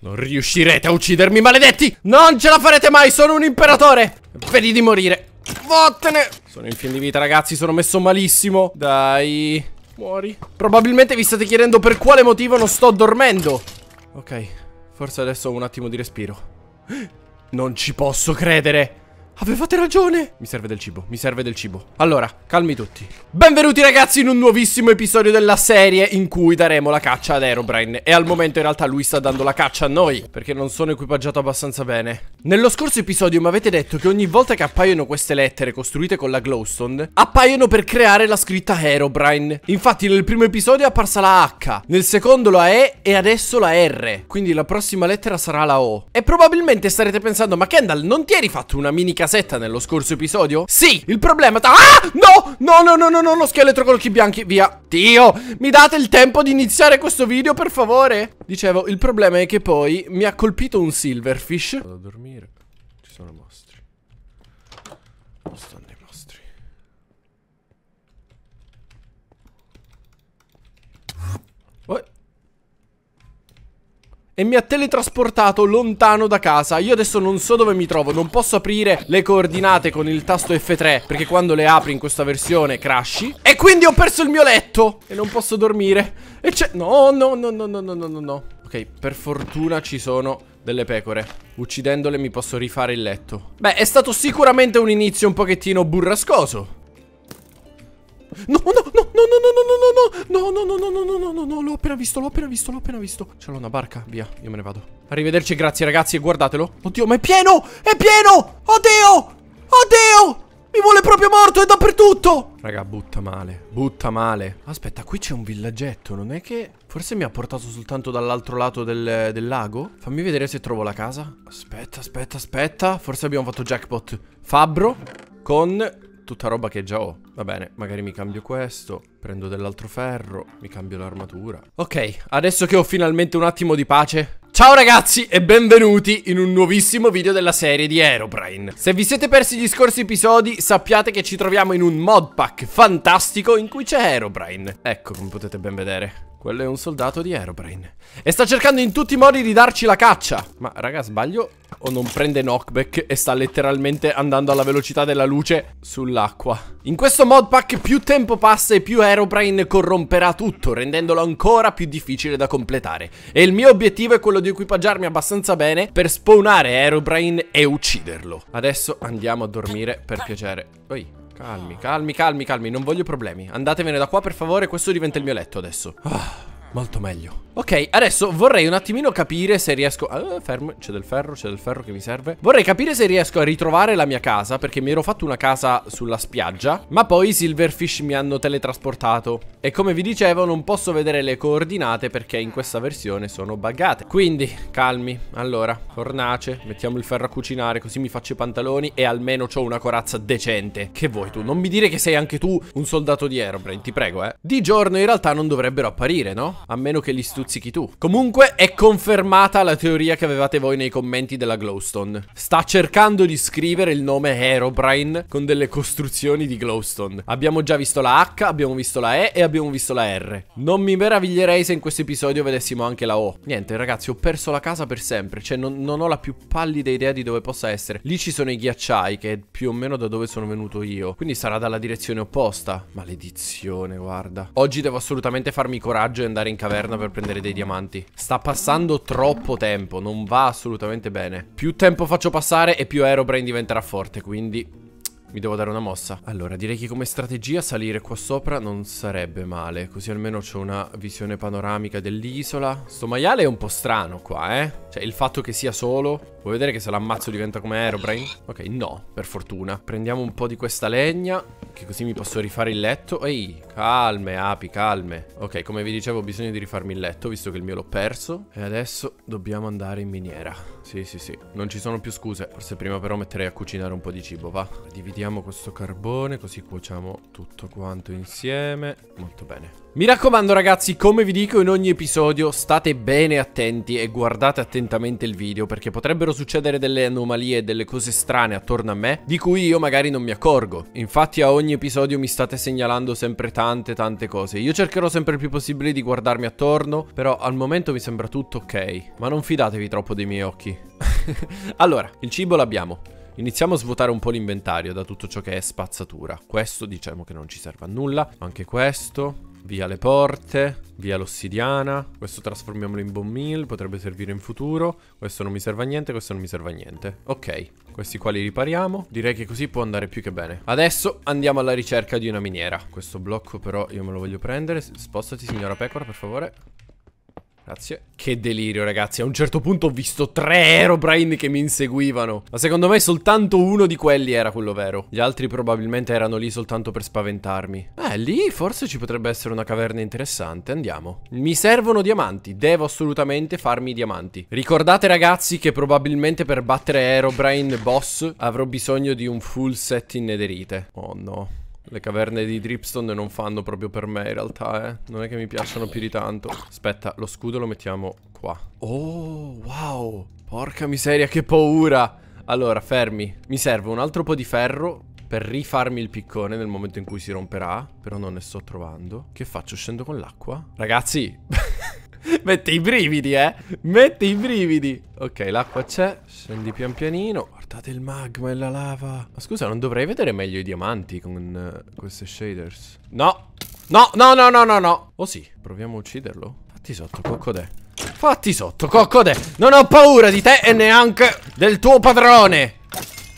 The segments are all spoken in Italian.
Non riuscirete a uccidermi, maledetti! Non ce la farete mai, sono un imperatore! Vedi di morire! Vottene! Sono in fin di vita, ragazzi, sono messo malissimo. Dai, muori. Probabilmente vi state chiedendo per quale motivo non sto dormendo. Ok, forse adesso ho un attimo di respiro. Non ci posso credere! Avevate ragione Mi serve del cibo, mi serve del cibo Allora, calmi tutti Benvenuti ragazzi in un nuovissimo episodio della serie In cui daremo la caccia ad Aerobrine E al momento in realtà lui sta dando la caccia a noi Perché non sono equipaggiato abbastanza bene Nello scorso episodio mi avete detto che ogni volta che appaiono queste lettere Costruite con la glowstone Appaiono per creare la scritta Aerobrine Infatti nel primo episodio è apparsa la H Nel secondo la E e adesso la R Quindi la prossima lettera sarà la O E probabilmente starete pensando Ma Kendall non ti eri fatto una mini casa casetta nello scorso episodio? Sì, il problema... Ah, no, no, no, no, no, no, no, scheletro con occhi bianchi, via Dio, mi date il tempo di iniziare questo video, per favore? Dicevo, il problema è che poi mi ha colpito un silverfish Vado a dormire e mi ha teletrasportato lontano da casa Io adesso non so dove mi trovo Non posso aprire le coordinate con il tasto F3 Perché quando le apri in questa versione crashi E quindi ho perso il mio letto E non posso dormire E c'è... No, no, no, no, no, no, no, no Ok, per fortuna ci sono delle pecore Uccidendole mi posso rifare il letto Beh, è stato sicuramente un inizio un pochettino burrascoso No, no, no, no, no, no, no, no, no, no, no, no, no, no, no, no, no, no, l'ho appena visto, l'ho appena visto, l'ho appena visto. Ce l'ho una barca, via, io me ne vado. Arrivederci, grazie ragazzi, e guardatelo. Oddio, ma è pieno, è pieno! Oddio! Oddio! Mi vuole proprio morto, è dappertutto! Raga, butta male, butta male. Aspetta, qui c'è un villaggetto, non è che... Forse mi ha portato soltanto dall'altro lato del, del lago? Fammi vedere se trovo la casa. Aspetta, aspetta, aspetta. Forse abbiamo fatto jackpot. Fabbro con tutta roba che già ho. Va bene, magari mi cambio questo, prendo dell'altro ferro, mi cambio l'armatura. Ok, adesso che ho finalmente un attimo di pace, Ciao ragazzi e benvenuti in un nuovissimo video della serie di Aerobrain Se vi siete persi gli scorsi episodi sappiate che ci troviamo in un modpack fantastico in cui c'è Aerobrain Ecco come potete ben vedere, quello è un soldato di Aerobrain E sta cercando in tutti i modi di darci la caccia Ma raga sbaglio o non prende knockback e sta letteralmente andando alla velocità della luce sull'acqua. In questo modpack più tempo passa e più Aerobrain corromperà tutto, rendendolo ancora più difficile da completare. E il mio obiettivo è quello di di equipaggiarmi abbastanza bene per spawnare Aerobrain e ucciderlo. Adesso andiamo a dormire per piacere. Oi. Calmi, calmi, calmi, calmi, non voglio problemi. Andatevene da qua per favore, questo diventa il mio letto adesso. Ah, molto meglio. Ok, adesso vorrei un attimino capire se riesco... Ah, fermo, c'è del ferro, c'è del ferro che mi serve. Vorrei capire se riesco a ritrovare la mia casa, perché mi ero fatto una casa sulla spiaggia, ma poi i silverfish mi hanno teletrasportato. E come vi dicevo, non posso vedere le coordinate perché in questa versione sono buggate. Quindi, calmi. Allora, fornace, mettiamo il ferro a cucinare, così mi faccio i pantaloni e almeno ho una corazza decente. Che vuoi tu? Non mi dire che sei anche tu un soldato di Aerobrain, ti prego, eh. Di giorno in realtà non dovrebbero apparire, no? A meno che gli studi stuzzichi tu. Comunque è confermata la teoria che avevate voi nei commenti della Glowstone. Sta cercando di scrivere il nome Herobrine con delle costruzioni di Glowstone. Abbiamo già visto la H, abbiamo visto la E e abbiamo visto la R. Non mi meraviglierei se in questo episodio vedessimo anche la O. Niente ragazzi, ho perso la casa per sempre, cioè non, non ho la più pallida idea di dove possa essere. Lì ci sono i ghiacciai, che è più o meno da dove sono venuto io. Quindi sarà dalla direzione opposta. Maledizione, guarda. Oggi devo assolutamente farmi coraggio e andare in caverna per prendere prendere dei diamanti. Sta passando troppo tempo, non va assolutamente bene. Più tempo faccio passare e più Aerobrain diventerà forte, quindi mi devo dare una mossa. Allora, direi che come strategia salire qua sopra non sarebbe male. Così almeno c'è una visione panoramica dell'isola. Sto maiale è un po' strano qua, eh? Cioè, il fatto che sia solo... Vuoi vedere che se l'ammazzo diventa come Aerobrain? Ok, no, per fortuna. Prendiamo un po' di questa legna, che così mi posso rifare il letto. Ehi, calme, api, calme. Ok, come vi dicevo, ho bisogno di rifarmi il letto, visto che il mio l'ho perso. E adesso dobbiamo andare in miniera. Sì, sì, sì. Non ci sono più scuse. Forse prima però metterei a cucinare un po' di cibo, va. Dividiamo Vediamo questo carbone così cuociamo tutto quanto insieme Molto bene Mi raccomando ragazzi come vi dico in ogni episodio state bene attenti e guardate attentamente il video Perché potrebbero succedere delle anomalie e delle cose strane attorno a me Di cui io magari non mi accorgo Infatti a ogni episodio mi state segnalando sempre tante tante cose Io cercherò sempre il più possibile di guardarmi attorno Però al momento mi sembra tutto ok Ma non fidatevi troppo dei miei occhi Allora il cibo l'abbiamo Iniziamo a svuotare un po' l'inventario da tutto ciò che è spazzatura. Questo diciamo che non ci serve a nulla. Anche questo. Via le porte, via l'ossidiana, questo trasformiamolo in bone meal, potrebbe servire in futuro, questo non mi serve a niente, questo non mi serve a niente. Ok, questi qua li ripariamo, direi che così può andare più che bene. Adesso andiamo alla ricerca di una miniera. Questo blocco però io me lo voglio prendere, spostati signora pecora per favore. Grazie. Che delirio, ragazzi. A un certo punto ho visto tre aerobrain che mi inseguivano. Ma secondo me soltanto uno di quelli era quello vero. Gli altri probabilmente erano lì soltanto per spaventarmi. Eh, lì forse ci potrebbe essere una caverna interessante. Andiamo. Mi servono diamanti. Devo assolutamente farmi diamanti. Ricordate, ragazzi, che probabilmente per battere aerobrain boss avrò bisogno di un full set in nederite. Oh no. Le caverne di Dripstone non fanno proprio per me in realtà, eh. Non è che mi piacciono più di tanto. Aspetta, lo scudo lo mettiamo qua. Oh, wow. Porca miseria, che paura. Allora, fermi. Mi serve un altro po' di ferro per rifarmi il piccone nel momento in cui si romperà. Però non ne sto trovando. Che faccio? Scendo con l'acqua? Ragazzi... Mette i brividi, eh Mette i brividi Ok, l'acqua c'è Scendi pian pianino Guardate il magma e la lava Ma scusa, non dovrei vedere meglio i diamanti con uh, queste shaders No No, no, no, no, no, no Oh sì, proviamo a ucciderlo Fatti sotto, coccodè Fatti sotto, coccodè Non ho paura di te e neanche del tuo padrone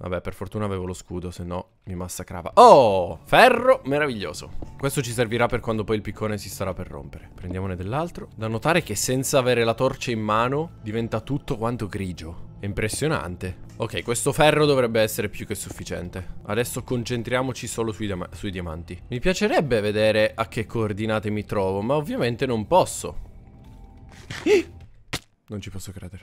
Vabbè, per fortuna avevo lo scudo, se no mi massacrava. Oh, ferro meraviglioso. Questo ci servirà per quando poi il piccone si starà per rompere. Prendiamone dell'altro. Da notare che senza avere la torcia in mano diventa tutto quanto grigio. È impressionante. Ok, questo ferro dovrebbe essere più che sufficiente. Adesso concentriamoci solo sui, sui diamanti. Mi piacerebbe vedere a che coordinate mi trovo, ma ovviamente non posso. Non ci posso credere.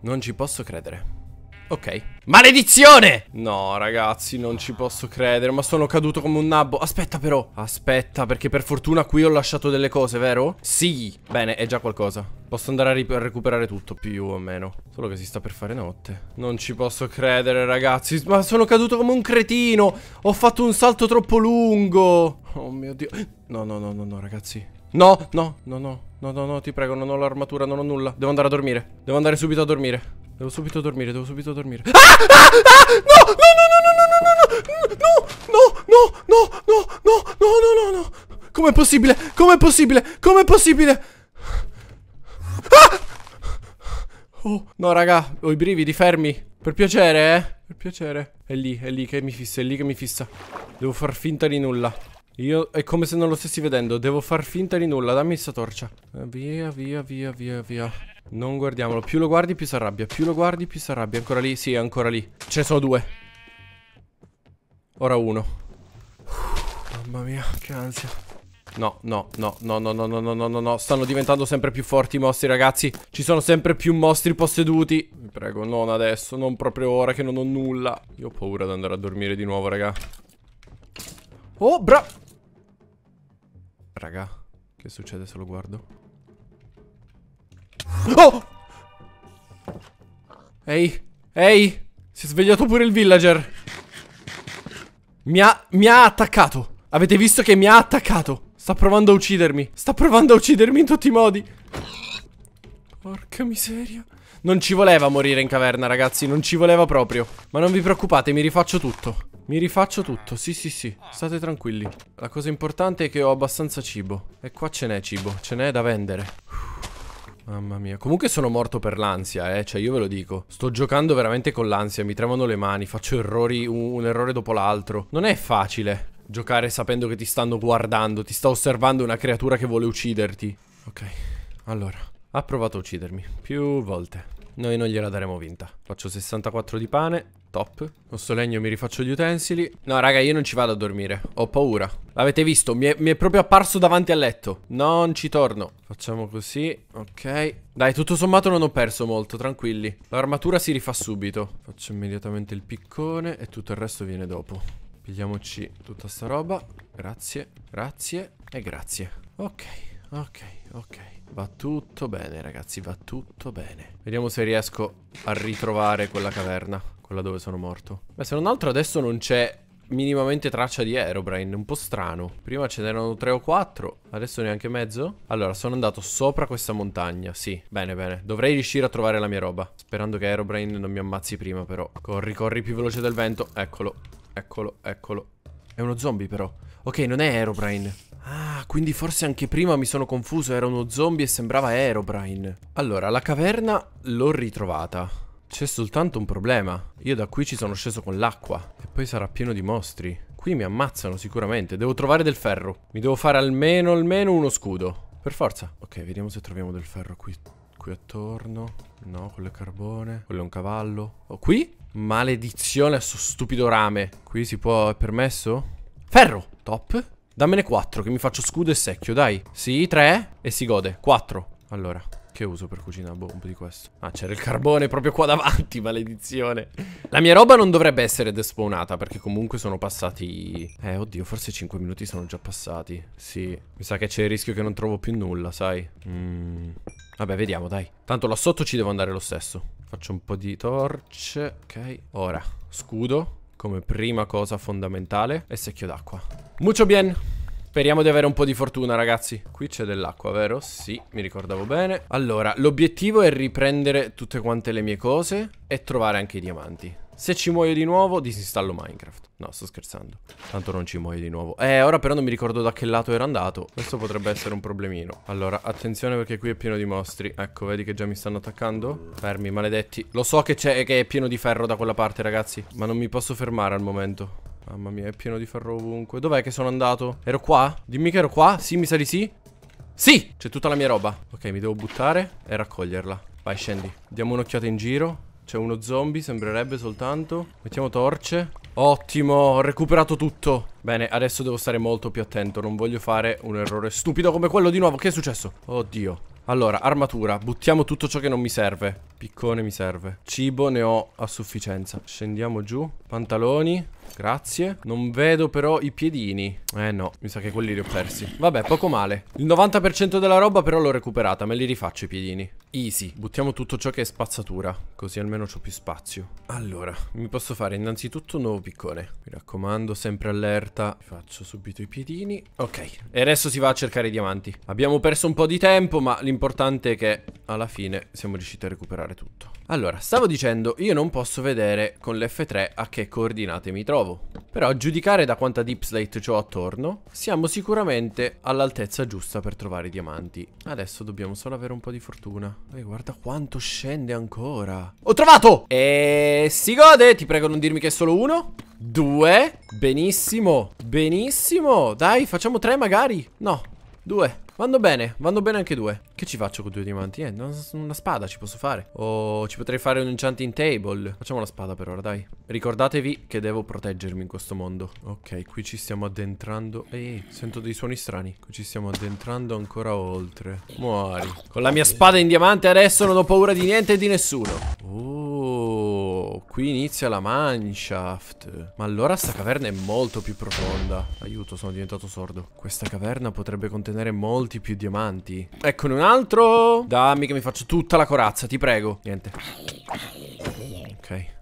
Non ci posso credere. Ok. Maledizione! No, ragazzi, non ci posso credere, ma sono caduto come un nabbo. Aspetta però. Aspetta, perché per fortuna qui ho lasciato delle cose, vero? Sì. Bene, è già qualcosa. Posso andare a, a recuperare tutto, più o meno. Solo che si sta per fare notte. Non ci posso credere, ragazzi. Ma sono caduto come un cretino. Ho fatto un salto troppo lungo. Oh mio Dio. No, no, no, no, no, ragazzi. No, no, no, no, no, no, no, ti prego, non ho l'armatura, non ho nulla. Devo andare a dormire. Devo andare subito a dormire. Devo subito dormire, devo subito dormire. Ah! Ah! No! No! No, no, no, no, no, no, no, no, no, no, no, no, no, no, no. Com'è possibile? Com'è possibile? Com'è possibile? Ah! Oh, no, raga, ho i brividi, fermi. Per piacere, eh? Per piacere. È lì, è lì che mi fissa, è lì che mi fissa. Devo far finta di nulla. Io è come se non lo stessi vedendo. Devo far finta di nulla. Dammi sta torcia. Via, via, via, via, via. Non guardiamolo. Più lo guardi, più si arrabbia. Più lo guardi, più si arrabbia. Ancora lì? Sì, ancora lì. Ce ne sono due. Ora uno. Uff, mamma mia, che ansia. No, no, no, no, no, no, no, no, no, no, Stanno diventando sempre più forti i mostri, ragazzi. Ci sono sempre più mostri posseduti. Vi prego, non adesso, non proprio ora che non ho nulla. Io ho paura di andare a dormire di nuovo, raga. Oh, bra... Raga, che succede se lo guardo? Oh! Ehi, ehi, si è svegliato pure il villager. Mi ha, mi ha attaccato. Avete visto che mi ha attaccato. Sta provando a uccidermi. Sta provando a uccidermi in tutti i modi. Porca miseria. Non ci voleva morire in caverna, ragazzi. Non ci voleva proprio. Ma non vi preoccupate, mi rifaccio tutto. Mi rifaccio tutto, sì sì sì, state tranquilli La cosa importante è che ho abbastanza cibo E qua ce n'è cibo, ce n'è da vendere Mamma mia. Comunque sono morto per l'ansia, eh. Cioè, io ve lo dico. Sto giocando veramente con l'ansia. Mi tremano le mani. Faccio errori, un, un errore dopo l'altro. Non è facile giocare sapendo che ti stanno guardando. Ti sta osservando una creatura che vuole ucciderti. Ok. Allora. Ha provato a uccidermi. Più volte. Noi non gliela daremo vinta. Faccio 64 di pane top Questo legno mi rifaccio gli utensili No raga io non ci vado a dormire Ho paura L'avete visto mi è, mi è proprio apparso davanti al letto Non ci torno Facciamo così Ok Dai tutto sommato non ho perso molto tranquilli L'armatura si rifà subito Faccio immediatamente il piccone E tutto il resto viene dopo Pigliamoci tutta sta roba Grazie Grazie E grazie Ok Ok ok Va tutto bene ragazzi, va tutto bene Vediamo se riesco a ritrovare quella caverna quella dove sono morto. Beh, se non altro adesso non c'è minimamente traccia di Aerobrain Un po' strano Prima ce n'erano tre o quattro Adesso neanche mezzo Allora sono andato sopra questa montagna Sì bene bene Dovrei riuscire a trovare la mia roba Sperando che Aerobrain non mi ammazzi prima però Corri corri più veloce del vento Eccolo Eccolo Eccolo È uno zombie però Ok non è Aerobrain Ah, quindi forse anche prima mi sono confuso, era uno zombie e sembrava Aerobrain. Allora, la caverna l'ho ritrovata. C'è soltanto un problema. Io da qui ci sono sceso con l'acqua. E poi sarà pieno di mostri. Qui mi ammazzano sicuramente. Devo trovare del ferro. Mi devo fare almeno, almeno uno scudo. Per forza. Ok, vediamo se troviamo del ferro qui. Qui attorno. No, quello è carbone. Quello è un cavallo. Oh, qui? Maledizione a sto stupido rame. Qui si può... è permesso? Ferro! Top. Dammene quattro che mi faccio scudo e secchio, dai. Sì, tre. e si gode. Quattro. Allora, che uso per cucinare? Boh, un po' di questo. Ah, c'era il carbone proprio qua davanti, maledizione. La mia roba non dovrebbe essere despawnata, perché comunque sono passati... Eh, oddio, forse 5 minuti sono già passati. Sì, mi sa che c'è il rischio che non trovo più nulla, sai? Mm. Vabbè, vediamo, dai. Tanto là sotto ci devo andare lo stesso. Faccio un po' di torce. Ok. Ora, scudo come prima cosa fondamentale e secchio d'acqua. Mucho bien! Speriamo di avere un po' di fortuna, ragazzi. Qui c'è dell'acqua, vero? Sì, mi ricordavo bene. Allora, l'obiettivo è riprendere tutte quante le mie cose e trovare anche i diamanti. Se ci muoio di nuovo, disinstallo Minecraft. No, sto scherzando. Tanto non ci muoio di nuovo. Eh, ora però non mi ricordo da che lato era andato. Questo potrebbe essere un problemino. Allora, attenzione perché qui è pieno di mostri. Ecco, vedi che già mi stanno attaccando? Fermi, maledetti. Lo so che, c'è che è pieno di ferro da quella parte, ragazzi. Ma non mi posso fermare al momento. Mamma mia, è pieno di ferro ovunque. Dov'è che sono andato? Ero qua? Dimmi che ero qua? Sì, mi sa di sì. Sì! C'è tutta la mia roba. Ok, mi devo buttare e raccoglierla. Vai, scendi. Diamo un'occhiata in giro. C'è uno zombie, sembrerebbe soltanto. Mettiamo torce. Ottimo, ho recuperato tutto. Bene, adesso devo stare molto più attento. Non voglio fare un errore stupido come quello di nuovo. Che è successo? Oddio. Allora, armatura, buttiamo tutto ciò che non mi serve Piccone mi serve Cibo ne ho a sufficienza Scendiamo giù Pantaloni Grazie. Non vedo però i piedini. Eh no, mi sa che quelli li ho persi. Vabbè, poco male. Il 90% della roba però l'ho recuperata, me li rifaccio i piedini. Easy. Buttiamo tutto ciò che è spazzatura, così almeno ho più spazio. Allora, mi posso fare innanzitutto un nuovo piccone. Mi raccomando, sempre allerta. Faccio subito i piedini. Ok, e adesso si va a cercare i diamanti. Abbiamo perso un po' di tempo, ma l'importante è che alla fine siamo riusciti a recuperare tutto. Allora, stavo dicendo, io non posso vedere con l'F3 a che coordinate mi trovo. Però, a giudicare da quanta deep slate ho attorno, siamo sicuramente all'altezza giusta per trovare i diamanti. Adesso dobbiamo solo avere un po' di fortuna. E eh, guarda quanto scende ancora. Ho trovato! E si gode! Ti prego non dirmi che è solo uno. Due. Benissimo. Benissimo. Dai, facciamo tre magari. No, due. Vanno bene, vanno bene anche due. Che ci faccio con due diamanti? Eh, una spada ci posso fare. O ci potrei fare un enchanting table. Facciamo la spada per ora, dai. Ricordatevi che devo proteggermi in questo mondo. Ok, qui ci stiamo addentrando. Ehi, sento dei suoni strani. Qui ci stiamo addentrando ancora oltre. Muori. Con la mia spada in diamante adesso non ho paura di niente e di nessuno qui inizia la Mineshaft. Ma allora sta caverna è molto più profonda. Aiuto, sono diventato sordo. Questa caverna potrebbe contenere molti più diamanti. Eccone un altro. Dammi che mi faccio tutta la corazza, ti prego. Niente.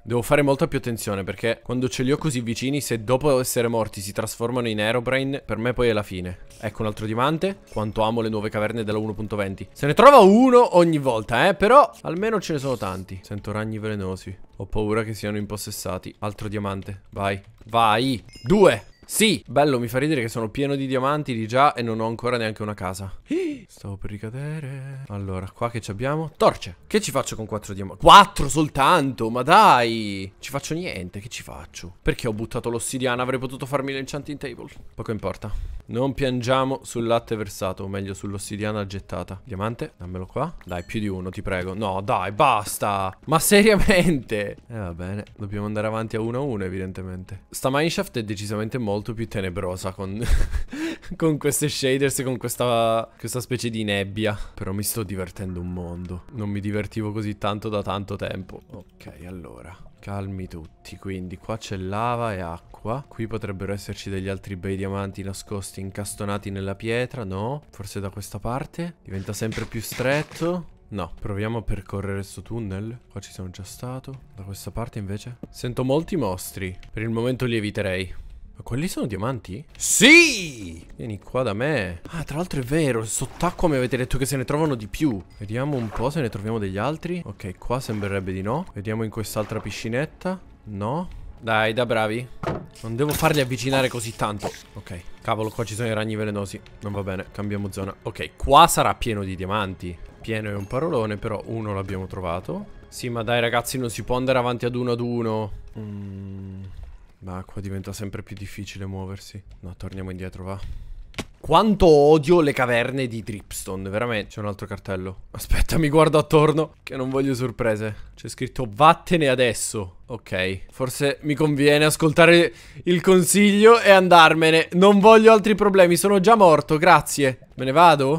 Devo fare molta più attenzione perché quando ce li ho così vicini, se dopo essere morti si trasformano in Aerobrain, per me poi è la fine. Ecco un altro diamante. Quanto amo le nuove caverne della 1.20. Se ne trova uno ogni volta, eh. Però almeno ce ne sono tanti. Sento ragni velenosi. Ho paura che siano impossessati. Altro diamante. Vai. Vai. Due. Sì, bello, mi fa ridere che sono pieno di diamanti di già e non ho ancora neanche una casa. Stavo per ricadere. Allora, qua che ci abbiamo? Torce. Che ci faccio con quattro diamanti? Quattro soltanto, ma dai! Ci faccio niente, che ci faccio? Perché ho buttato l'ossidiana? Avrei potuto farmi l'enchanting table. Poco importa. Non piangiamo sul latte versato, o meglio sull'ossidiana gettata. Diamante, dammelo qua. Dai, più di uno, ti prego. No, dai, basta! Ma seriamente? E eh, va bene, dobbiamo andare avanti a uno a uno, evidentemente. Sta mineshaft è decisamente morto molto più tenebrosa con, con queste shaders e con questa, questa specie di nebbia. Però mi sto divertendo un mondo. Non mi divertivo così tanto da tanto tempo. Ok, allora. Calmi tutti, quindi qua c'è lava e acqua. Qui potrebbero esserci degli altri bei diamanti nascosti, incastonati nella pietra, no? Forse da questa parte? Diventa sempre più stretto. No, proviamo a percorrere questo tunnel. Qua ci sono già stato. Da questa parte invece? Sento molti mostri. Per il momento li eviterei. Ma quelli sono diamanti? Sì! Vieni qua da me. Ah, tra l'altro è vero, sott'acqua mi avete detto che se ne trovano di più. Vediamo un po' se ne troviamo degli altri. Ok, qua sembrerebbe di no. Vediamo in quest'altra piscinetta. No. Dai, da bravi. Non devo farli avvicinare così tanto. Ok. Cavolo, qua ci sono i ragni velenosi. Non va bene, cambiamo zona. Ok, qua sarà pieno di diamanti. Pieno è un parolone, però uno l'abbiamo trovato. Sì, ma dai ragazzi, non si può andare avanti ad uno ad uno. Mmm... Ma qua diventa sempre più difficile muoversi. No, torniamo indietro, va. Quanto odio le caverne di Dripstone, veramente. C'è un altro cartello. Aspetta, mi guardo attorno, che non voglio sorprese. C'è scritto vattene adesso. Ok, forse mi conviene ascoltare il consiglio e andarmene. Non voglio altri problemi, sono già morto, grazie. Me ne vado?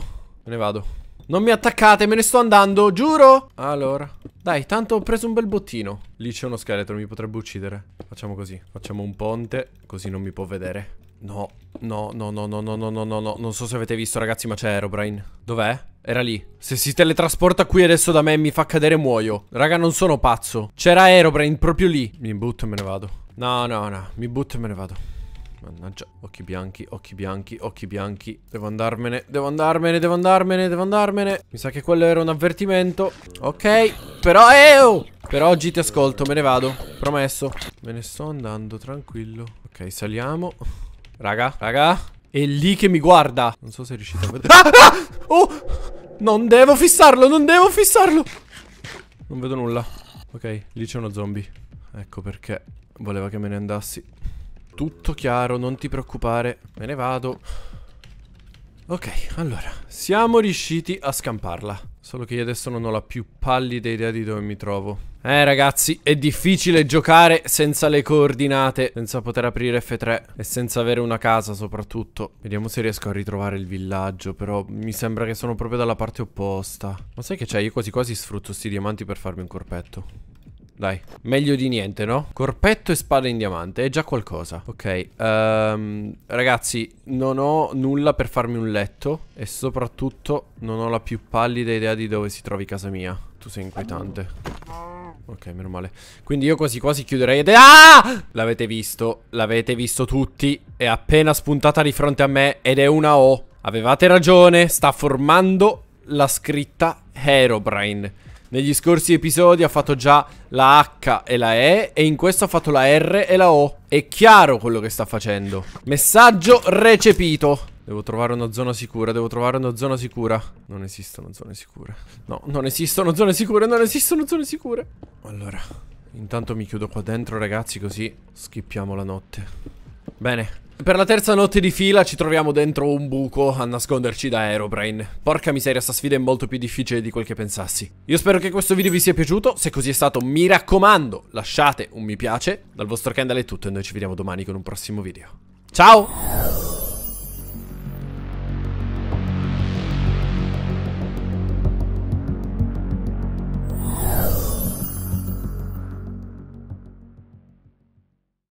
Me ne vado. Non mi attaccate, me ne sto andando, giuro Allora Dai, tanto ho preso un bel bottino Lì c'è uno scheletro, mi potrebbe uccidere Facciamo così Facciamo un ponte Così non mi può vedere No, no, no, no, no, no, no, no, no, Non so se avete visto ragazzi, ma c'è Aerobrine Dov'è? Era lì Se si teletrasporta qui adesso da me e mi fa cadere muoio Raga, non sono pazzo C'era Aerobrine proprio lì Mi butto e me ne vado No, no, no Mi butto e me ne vado Mannaggia, occhi bianchi, occhi bianchi, occhi bianchi. Devo andarmene, devo andarmene, devo andarmene, devo andarmene. Mi sa che quello era un avvertimento. Ok, però... eeeh oh! Per oggi ti ascolto, me ne vado. Promesso. Me ne sto andando, tranquillo. Ok, saliamo. Raga, raga. È lì che mi guarda. Non so se riuscite a vedere. Ah, ah! Oh! Non devo fissarlo, non devo fissarlo. Non vedo nulla. Ok, lì c'è uno zombie. Ecco perché voleva che me ne andassi. Tutto chiaro, non ti preoccupare. Me ne vado. Ok, allora, siamo riusciti a scamparla. Solo che io adesso non ho la più pallida idea di dove mi trovo. Eh ragazzi, è difficile giocare senza le coordinate, senza poter aprire F3 e senza avere una casa soprattutto. Vediamo se riesco a ritrovare il villaggio, però mi sembra che sono proprio dalla parte opposta. Ma sai che c'è? Io quasi quasi sfrutto sti diamanti per farmi un corpetto. Dai, meglio di niente, no? Corpetto e spada in diamante, è già qualcosa Ok, um, ragazzi, non ho nulla per farmi un letto E soprattutto non ho la più pallida idea di dove si trovi casa mia Tu sei inquietante Ok, meno male Quindi io quasi quasi chiuderei ed... Ah! L'avete visto, l'avete visto tutti È appena spuntata di fronte a me ed è una O Avevate ragione, sta formando la scritta Herobrine negli scorsi episodi ha fatto già la H e la E e in questo ha fatto la R e la O. È chiaro quello che sta facendo. Messaggio recepito. Devo trovare una zona sicura, devo trovare una zona sicura. Non esistono zone sicure. No, non esistono zone sicure, non esistono zone sicure. Allora, intanto mi chiudo qua dentro, ragazzi, così schippiamo la notte. Bene, per la terza notte di fila ci troviamo dentro un buco a nasconderci da Aerobrain. Porca miseria, sta sfida è molto più difficile di quel che pensassi. Io spero che questo video vi sia piaciuto, se così è stato mi raccomando lasciate un mi piace. Dal vostro Kendall è tutto e noi ci vediamo domani con un prossimo video. Ciao!